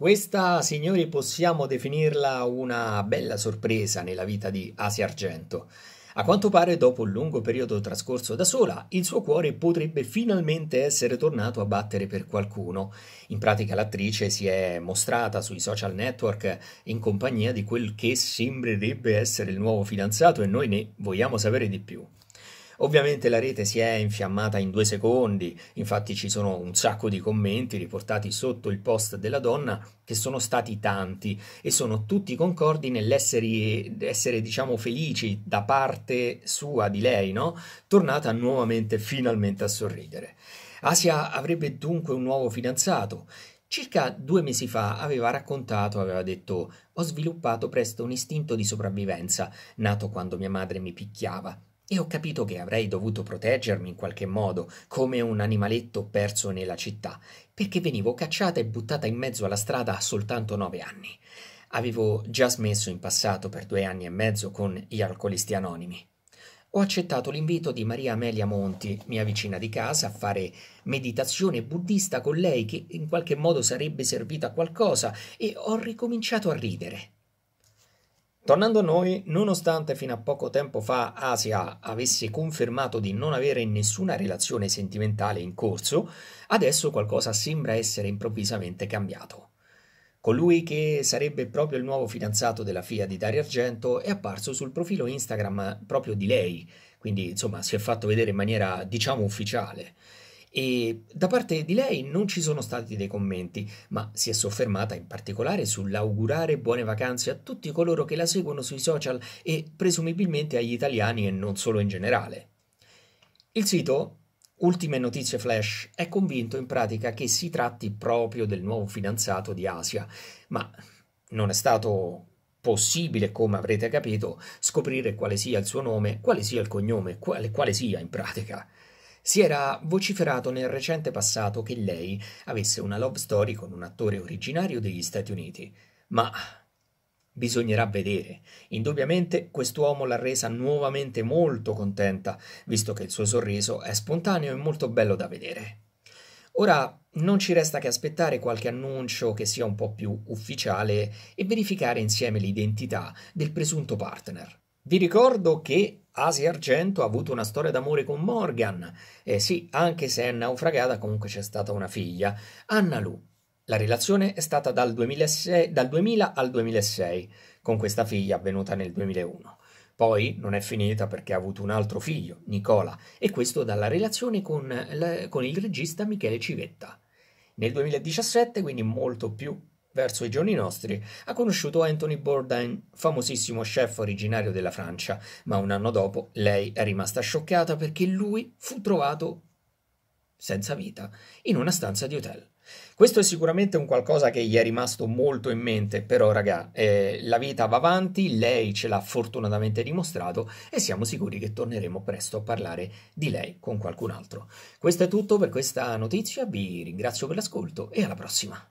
Questa, signori, possiamo definirla una bella sorpresa nella vita di Asia Argento. A quanto pare, dopo un lungo periodo trascorso da sola, il suo cuore potrebbe finalmente essere tornato a battere per qualcuno. In pratica, l'attrice si è mostrata sui social network in compagnia di quel che sembrerebbe essere il nuovo fidanzato e noi ne vogliamo sapere di più. Ovviamente la rete si è infiammata in due secondi, infatti ci sono un sacco di commenti riportati sotto il post della donna che sono stati tanti e sono tutti concordi nell'essere, diciamo, felici da parte sua, di lei, no? Tornata nuovamente, finalmente a sorridere. Asia avrebbe dunque un nuovo fidanzato. Circa due mesi fa aveva raccontato, aveva detto ho sviluppato presto un istinto di sopravvivenza, nato quando mia madre mi picchiava e ho capito che avrei dovuto proteggermi in qualche modo, come un animaletto perso nella città, perché venivo cacciata e buttata in mezzo alla strada a soltanto nove anni. Avevo già smesso in passato per due anni e mezzo con gli alcolisti anonimi. Ho accettato l'invito di Maria Amelia Monti, mia vicina di casa, a fare meditazione buddista con lei, che in qualche modo sarebbe servita a qualcosa, e ho ricominciato a ridere. Tornando a noi, nonostante fino a poco tempo fa Asia avesse confermato di non avere nessuna relazione sentimentale in corso, adesso qualcosa sembra essere improvvisamente cambiato. Colui che sarebbe proprio il nuovo fidanzato della FIA di Dario Argento è apparso sul profilo Instagram proprio di lei, quindi insomma si è fatto vedere in maniera diciamo ufficiale e da parte di lei non ci sono stati dei commenti, ma si è soffermata in particolare sull'augurare buone vacanze a tutti coloro che la seguono sui social e presumibilmente agli italiani e non solo in generale. Il sito, Ultime Notizie Flash, è convinto in pratica che si tratti proprio del nuovo fidanzato di Asia, ma non è stato possibile, come avrete capito, scoprire quale sia il suo nome, quale sia il cognome, quale, quale sia in pratica. Si era vociferato nel recente passato che lei avesse una love story con un attore originario degli Stati Uniti, ma Bisognerà vedere. Indubbiamente quest'uomo l'ha resa nuovamente molto contenta, visto che il suo sorriso è spontaneo e molto bello da vedere. Ora non ci resta che aspettare qualche annuncio che sia un po' più ufficiale e verificare insieme l'identità del presunto partner. Vi ricordo che Asi Argento ha avuto una storia d'amore con Morgan. Eh sì, anche se è naufragata, comunque c'è stata una figlia, Anna Lu. La relazione è stata dal, 2006, dal 2000 al 2006, con questa figlia avvenuta nel 2001. Poi non è finita perché ha avuto un altro figlio, Nicola, e questo dalla relazione con, con il regista Michele Civetta. Nel 2017, quindi molto più verso i giorni nostri, ha conosciuto Anthony Bourdain, famosissimo chef originario della Francia, ma un anno dopo lei è rimasta scioccata perché lui fu trovato senza vita in una stanza di hotel. Questo è sicuramente un qualcosa che gli è rimasto molto in mente, però raga, eh, la vita va avanti, lei ce l'ha fortunatamente dimostrato e siamo sicuri che torneremo presto a parlare di lei con qualcun altro. Questo è tutto per questa notizia, vi ringrazio per l'ascolto e alla prossima.